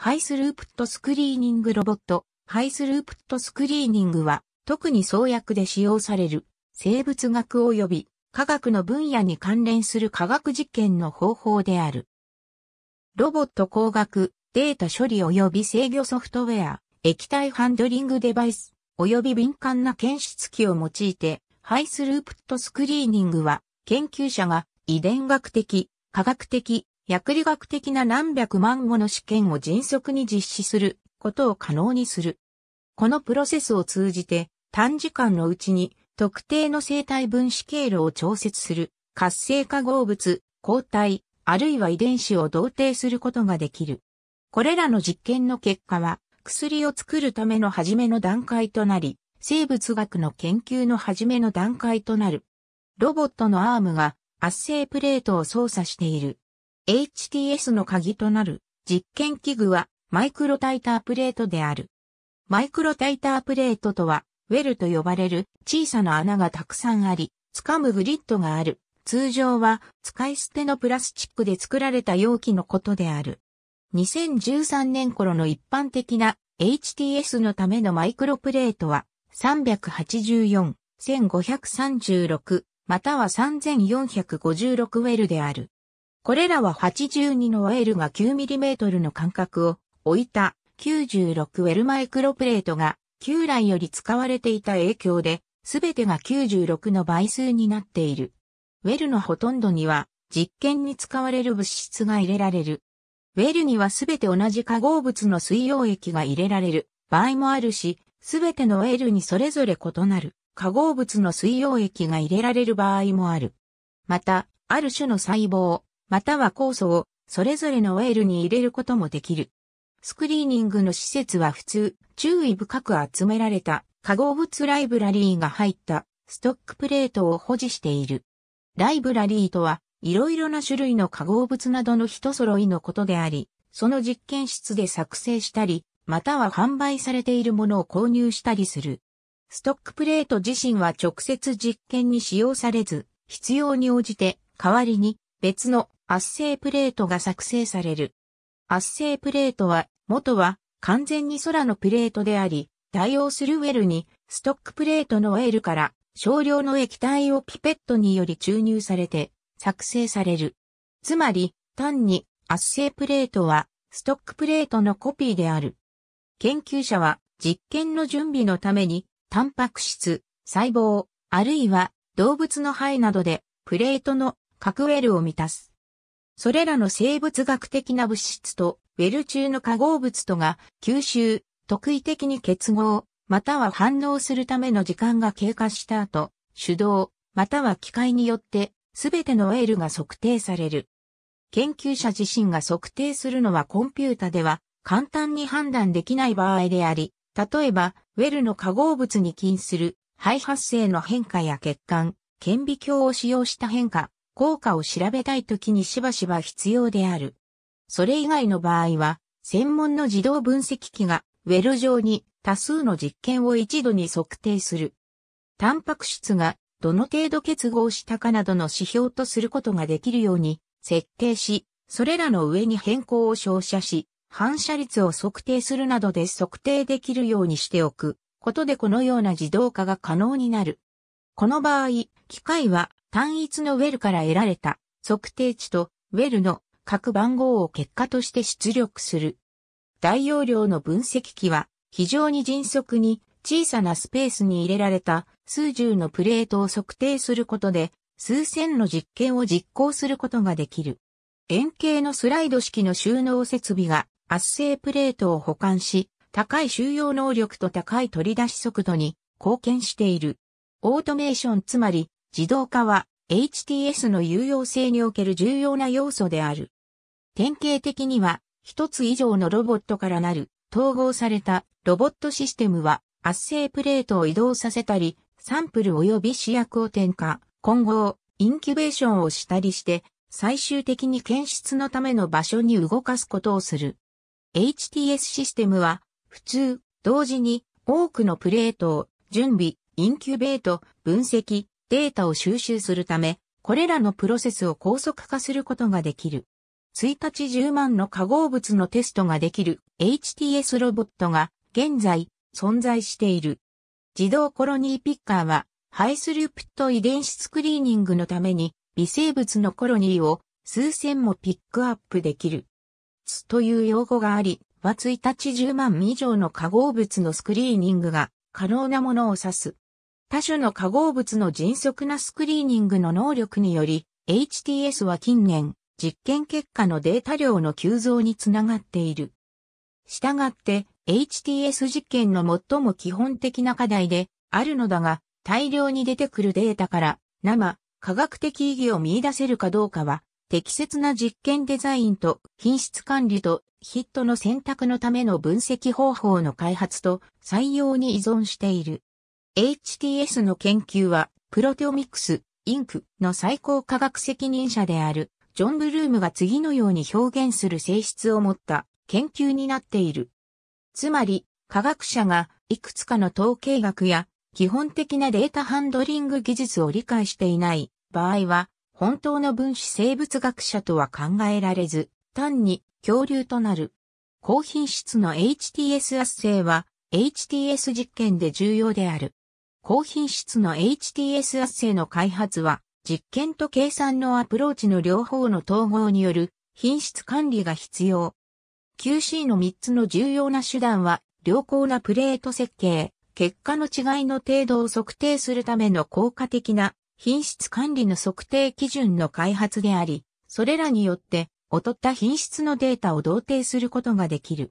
ハイスループットスクリーニングロボット。ハイスループットスクリーニングは、特に創薬で使用される、生物学及び科学の分野に関連する科学実験の方法である。ロボット工学、データ処理及び制御ソフトウェア、液体ハンドリングデバイス、及び敏感な検出器を用いて、ハイスループットスクリーニングは、研究者が遺伝学的、科学的、薬理学的な何百万語の試験を迅速に実施することを可能にする。このプロセスを通じて短時間のうちに特定の生体分子経路を調節する活性化合物、抗体、あるいは遺伝子を同定することができる。これらの実験の結果は薬を作るための初めの段階となり、生物学の研究の初めの段階となる。ロボットのアームが圧生プレートを操作している。HTS の鍵となる実験器具はマイクロタイタープレートである。マイクロタイタープレートとは、ウェルと呼ばれる小さな穴がたくさんあり、掴むグリッドがある。通常は使い捨てのプラスチックで作られた容器のことである。2013年頃の一般的な HTS のためのマイクロプレートは384、1536または3456ウェルである。これらは82のウェルが 9mm の間隔を置いた9 6ウェルマイクロプレートが旧来より使われていた影響で、全てが96の倍数になっている。ウェルのほとんどには実験に使われる物質が入れられる。ウェルには全て同じ化合物の水溶液が入れられる場合もあるし、全てのウェルにそれぞれ異なる化合物の水溶液が入れられる場合もある。また、ある種の細胞、または酵素をそれぞれのウェールに入れることもできる。スクリーニングの施設は普通、注意深く集められた化合物ライブラリーが入ったストックプレートを保持している。ライブラリーとは、いろいろな種類の化合物などの人揃いのことであり、その実験室で作成したり、または販売されているものを購入したりする。ストックプレート自身は直接実験に使用されず、必要に応じて代わりに別の圧生プレートが作成される。圧生プレートは、元は完全に空のプレートであり、対応するウェルにストックプレートのウェルから少量の液体をピペットにより注入されて作成される。つまり、単に圧生プレートはストックプレートのコピーである。研究者は実験の準備のために、タンパク質、細胞、あるいは動物の肺などでプレートの核ウェルを満たす。それらの生物学的な物質と、ウェル中の化合物とが吸収、特異的に結合、または反応するための時間が経過した後、手動、または機械によって、すべてのウェルが測定される。研究者自身が測定するのはコンピュータでは簡単に判断できない場合であり、例えば、ウェルの化合物に起因する肺発生の変化や血管、顕微鏡を使用した変化、効果を調べたい時にしばしば必要である。それ以外の場合は、専門の自動分析機がウェル上に多数の実験を一度に測定する。タンパク質がどの程度結合したかなどの指標とすることができるように設定し、それらの上に変更を照射し、反射率を測定するなどで測定できるようにしておくことでこのような自動化が可能になる。この場合、機械は単一のウェルから得られた測定値とウェルの各番号を結果として出力する。大容量の分析器は非常に迅速に小さなスペースに入れられた数十のプレートを測定することで数千の実験を実行することができる。円形のスライド式の収納設備が圧製プレートを保管し、高い収容能力と高い取り出し速度に貢献している。オートメーションつまり自動化は HTS の有用性における重要な要素である。典型的には、一つ以上のロボットからなる統合されたロボットシステムは圧生プレートを移動させたり、サンプル及び試薬を転加、混合、インキュベーションをしたりして、最終的に検出のための場所に動かすことをする。HTS システムは、普通、同時に多くのプレートを準備、インキュベート、分析、データを収集するため、これらのプロセスを高速化することができる。1日10万の化合物のテストができる HTS ロボットが現在存在している。自動コロニーピッカーはハイスループット遺伝子スクリーニングのために微生物のコロニーを数千もピックアップできる。つという用語があり、は1日10万以上の化合物のスクリーニングが可能なものを指す。多種の化合物の迅速なスクリーニングの能力により、HTS は近年、実験結果のデータ量の急増につながっている。したがって、HTS 実験の最も基本的な課題であるのだが、大量に出てくるデータから、生、科学的意義を見出せるかどうかは、適切な実験デザインと品質管理とヒットの選択のための分析方法の開発と採用に依存している。HTS の研究は、プロテオミクス、インクの最高科学責任者である、ジョン・ブルームが次のように表現する性質を持った研究になっている。つまり、科学者がいくつかの統計学や基本的なデータハンドリング技術を理解していない場合は、本当の分子生物学者とは考えられず、単に恐竜となる。高品質の HTS 圧性は、HTS 実験で重要である。高品質の HTS 圧生の開発は、実験と計算のアプローチの両方の統合による品質管理が必要。QC の3つの重要な手段は、良好なプレート設計、結果の違いの程度を測定するための効果的な品質管理の測定基準の開発であり、それらによって劣った品質のデータを同定することができる。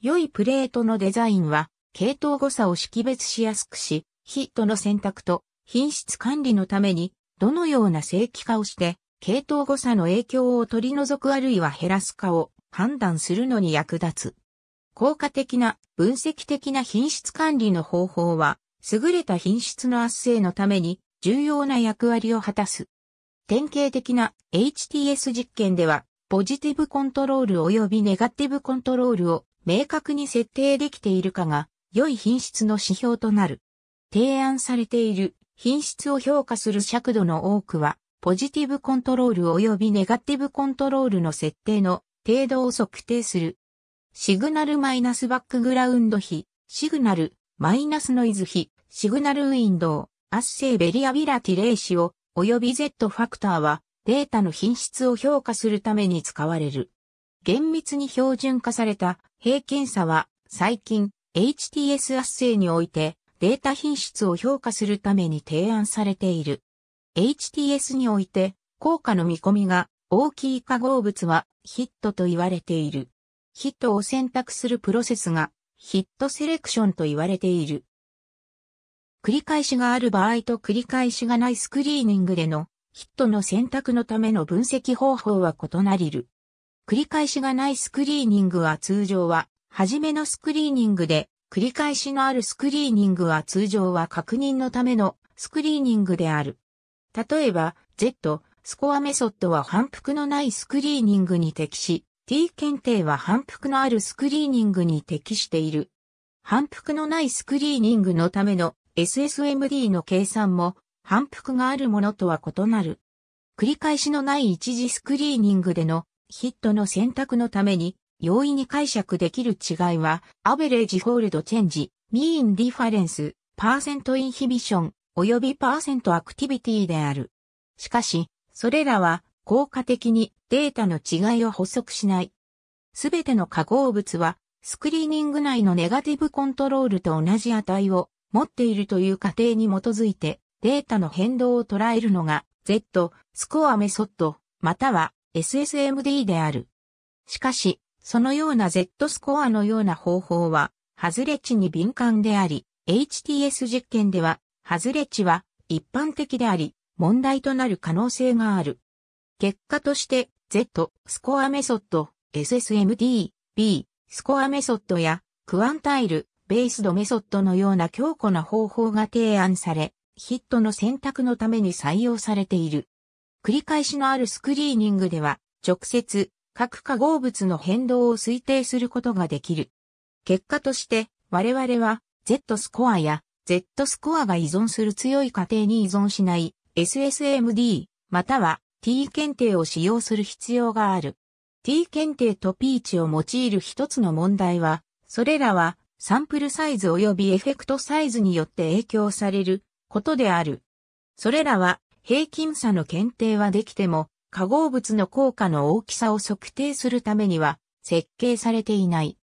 良いプレートのデザインは、系統誤差を識別しやすくし、ヒットの選択と品質管理のために、どのような正規化をして、系統誤差の影響を取り除くあるいは減らすかを判断するのに役立つ。効果的な分析的な品質管理の方法は、優れた品質の圧生のために重要な役割を果たす。典型的な HTS 実験では、ポジティブコントロール及びネガティブコントロールを明確に設定できているかが、良い品質の指標となる。提案されている品質を評価する尺度の多くは、ポジティブコントロール及びネガティブコントロールの設定の程度を測定する。シグナルマイナスバックグラウンド比、シグナルマイナスノイズ比、シグナルウィンドウ、アッセイベリアビラティレーシオ、及び Z ファクターは、データの品質を評価するために使われる。厳密に標準化された平均差は、最近、HTS アッセイにおいて、データ品質を評価するために提案されている。HTS において、効果の見込みが大きい化合物はヒットと言われている。ヒットを選択するプロセスがヒットセレクションと言われている。繰り返しがある場合と繰り返しがないスクリーニングでのヒットの選択のための分析方法は異なりる。繰り返しがないスクリーニングは通常は、初めのスクリーニングで繰り返しのあるスクリーニングは通常は確認のためのスクリーニングである。例えば、Z、スコアメソッドは反復のないスクリーニングに適し、t 検定は反復のあるスクリーニングに適している。反復のないスクリーニングのための SSMD の計算も反復があるものとは異なる。繰り返しのない一時スクリーニングでのヒットの選択のために容易に解釈できる違いは、アベレージホールドチェンジ、ミーンディファレンス、パーセントインヒビション、及びパーセントアクティビティである。しかし、それらは効果的にデータの違いを補足しない。すべての化合物は、スクリーニング内のネガティブコントロールと同じ値を持っているという過程に基づいて、データの変動を捉えるのが、Z、スコアメソッド、または SSMD である。しかし、そのような Z スコアのような方法は、外れ値に敏感であり、HTS 実験では、外れ値は一般的であり、問題となる可能性がある。結果として、Z スコアメソッド、SSMD、B スコアメソッドや、クアンタイル、ベースドメソッドのような強固な方法が提案され、ヒットの選択のために採用されている。繰り返しのあるスクリーニングでは、直接各化合物の変動を推定することができる。結果として、我々は Z スコアや Z スコアが依存する強い過程に依存しない SSMD または T 検定を使用する必要がある。T 検定と P 値を用いる一つの問題は、それらはサンプルサイズ及びエフェクトサイズによって影響されることである。それらは平均差の検定はできても化合物の効果の大きさを測定するためには設計されていない。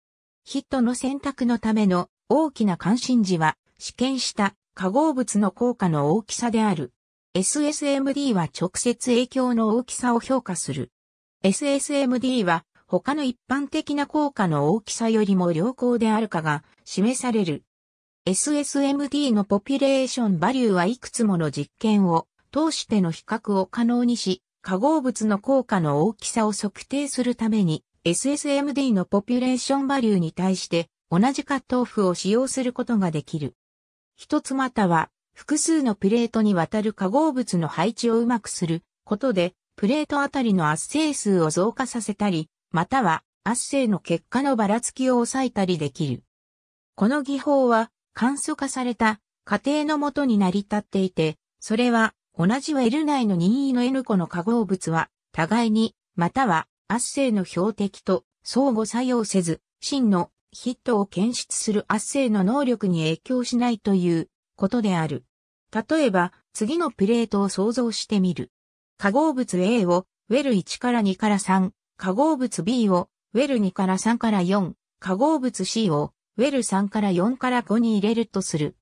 ヒットの選択のための大きな関心事は試験した化合物の効果の大きさである。SSMD は直接影響の大きさを評価する。SSMD は他の一般的な効果の大きさよりも良好であるかが示される。SSMD のポピュレーションバリューはいくつもの実験を通しての比較を可能にし、化合物の効果の大きさを測定するために、SSMD のポピュレーションバリューに対して同じカットオフを使用することができる。一つまたは複数のプレートにわたる化合物の配置をうまくすることで、プレートあたりの圧生数を増加させたり、または圧生の結果のばらつきを抑えたりできる。この技法は簡素化された過程のもとに成り立っていて、それは同じは L 内の任意の N 個の化合物は、互いに、または、圧性の標的と相互作用せず、真のヒットを検出する圧性の能力に影響しないということである。例えば、次のプレートを想像してみる。化合物 A を、ウェル1から2から3、化合物 B を、ウェル2から3から4、化合物 C を、ウェル3から4から5に入れるとする。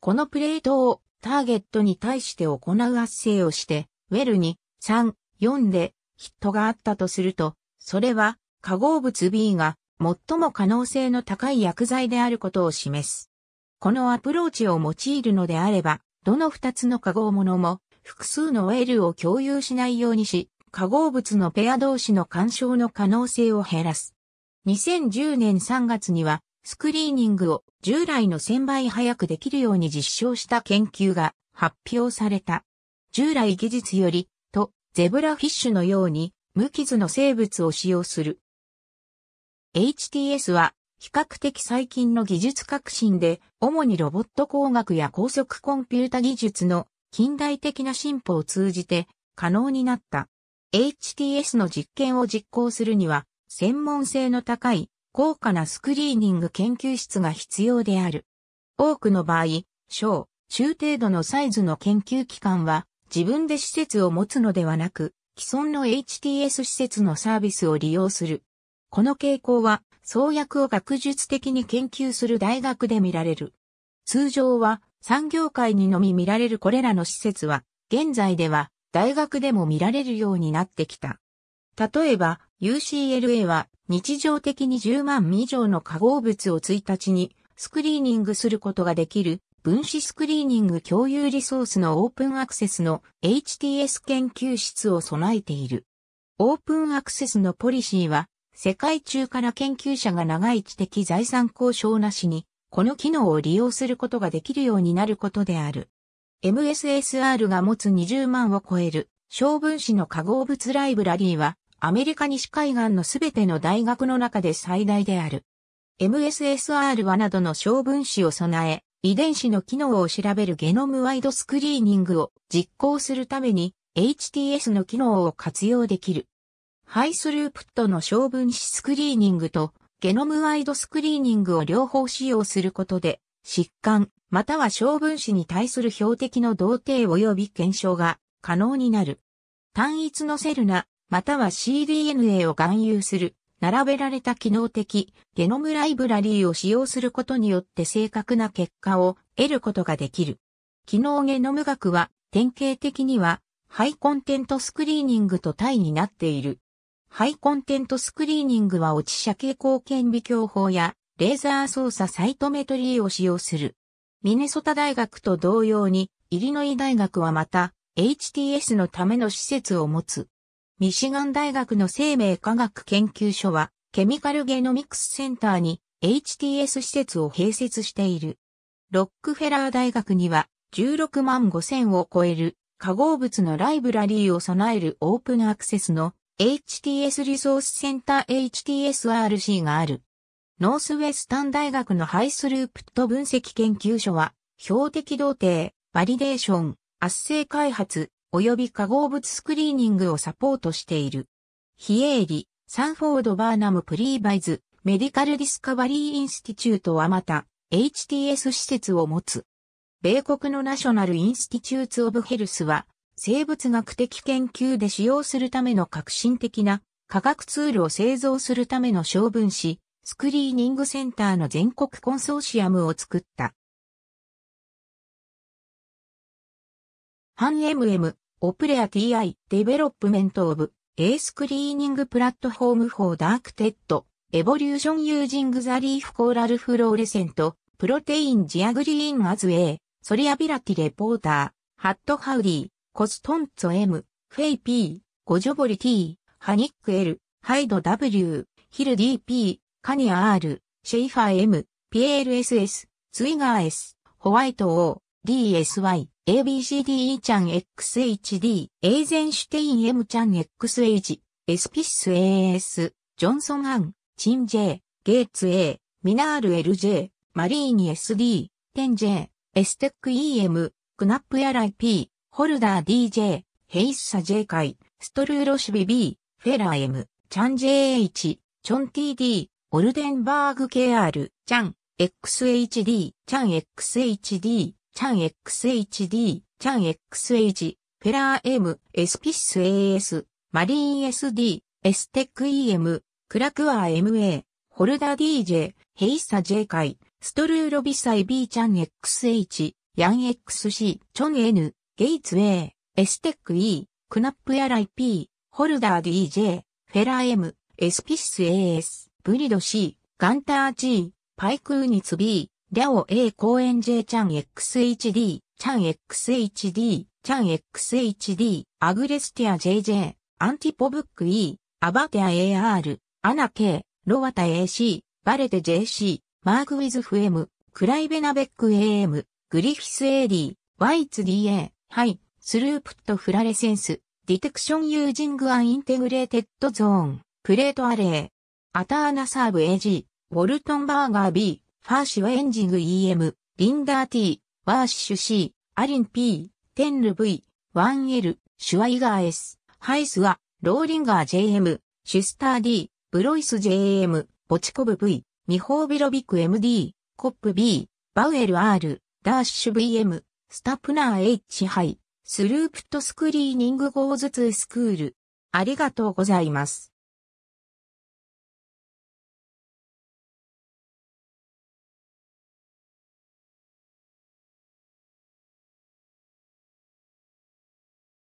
このプレートをターゲットに対して行う圧制をして、ウェルに3、4でヒットがあったとすると、それは化合物 B が最も可能性の高い薬剤であることを示す。このアプローチを用いるのであれば、どの2つの化合物も複数のウェルを共有しないようにし、化合物のペア同士の干渉の可能性を減らす。2010年3月にはスクリーニングを従来の1000倍早くできるように実証した研究が発表された。従来技術より、と、ゼブラフィッシュのように無傷の生物を使用する。HTS は比較的最近の技術革新で、主にロボット工学や高速コンピュータ技術の近代的な進歩を通じて可能になった。HTS の実験を実行するには、専門性の高い高価なスクリーニング研究室が必要である。多くの場合、小、中程度のサイズの研究機関は自分で施設を持つのではなく、既存の HTS 施設のサービスを利用する。この傾向は、創薬を学術的に研究する大学で見られる。通常は産業界にのみ見られるこれらの施設は、現在では大学でも見られるようになってきた。例えば、UCLA は日常的に10万以上の化合物を1日にスクリーニングすることができる分子スクリーニング共有リソースのオープンアクセスの HTS 研究室を備えている。オープンアクセスのポリシーは世界中から研究者が長い知的財産交渉なしにこの機能を利用することができるようになることである。MSSR が持つ20万を超える小分子の化合物ライブラリーはアメリカ西海岸のすべての大学の中で最大である。MSSR はなどの小分子を備え、遺伝子の機能を調べるゲノムワイドスクリーニングを実行するために HTS の機能を活用できる。ハイスループットの小分子スクリーニングとゲノムワイドスクリーニングを両方使用することで疾患または小分子に対する標的の同定及び検証が可能になる。単一のセルナ、または cDNA を含有する、並べられた機能的ゲノムライブラリーを使用することによって正確な結果を得ることができる。機能ゲノム学は典型的にはハイコンテントスクリーニングと対になっている。ハイコンテントスクリーニングは落ち射蛍光顕微鏡法やレーザー操作サイトメトリーを使用する。ミネソタ大学と同様にイリノイ大学はまた HTS のための施設を持つ。ミシガン大学の生命科学研究所は、ケミカルゲノミクスセンターに HTS 施設を併設している。ロックフェラー大学には16万5000を超える化合物のライブラリーを備えるオープンアクセスの HTS リソースセンター HTSRC がある。ノースウェスタン大学のハイスループット分析研究所は、標的同定、バリデーション、圧生開発、及び化合物スクリーニングをサポートしている。非営利、サンフォード・バーナム・プリーバイズ、メディカル・ディスカバリー・インスティチュートはまた、HTS 施設を持つ。米国のナショナル・インスティチューツ・オブ・ヘルスは、生物学的研究で使用するための革新的な科学ツールを製造するための小分子、スクリーニングセンターの全国コンソーシアムを作った。ハン MM、オプレア TI デベロップメントオブエースクリーニングプラットフォームフォーダークテッドエボリューションユージングザリーフコーラルフローレセントプロテインジアグリーンアズエーソリアビラティレポーターハットハウデーコストンツォ M フェイ P ゴジョボリ T ハニック L ハイド W ヒル DP カニア R シェイファー M ピエール SS ツイガー S ホワイト O DSY、ABCDE ちゃん XHD、エイゼンシュテイン M ちゃん XH、エスピス AS、ジョンソンアン、チン J、ゲイツ A、ミナール LJ、マリーニ SD、テン J、エステック EM、クナップやら P、ホルダー DJ、ヘイッサ J 会、ストルーロシビ B、フェラー M、チャン JH、チョン TD、オルデンバーグ KR、チャン、XHD、チャン XHD、チャン XHD、チャン XH、フェラー M、エスピス AS、マリン SD、エステック EM、クラクア MA、ホルダー DJ、ヘイサ J 会、ストルーロビサイ B チャン XH、ヤン XC、チョン N、ゲイツ A、エステック E、クナップやライ P、ホルダー DJ、フェラー M、エスピス AS、ブリド C、ガンター G、パイクーニツ B、リャオ A 公園 J チャン XHD、チャン XHD、チャン XHD、アグレスティア JJ、アンティポブック E、アバティア AR、アナ K、ロワタ AC、バレテ JC、マークウィズフ M、クライベナベック AM、グリフィス AD、ワイツ DA、ハイ、スループットフラレセンス、ディテクションユージングアンインテグレーテッドゾーン、プレートアレイ、アターナサーブ AG、ウォルトンバーガー B、ファーシはエンジング EM、リンダー T、ワーシュ C、アリン P、テンル V、ワン L、シュワイガー S、ハイスは、ローリンガー JM、シュスター D、ブロイス JM、ボチコブ V、ミホービロビック MD、コップ B、バウエル R、ダーシュ VM、スタプナー H ハイ、スループトスクリーニングゴーズツースクール。ありがとうございます。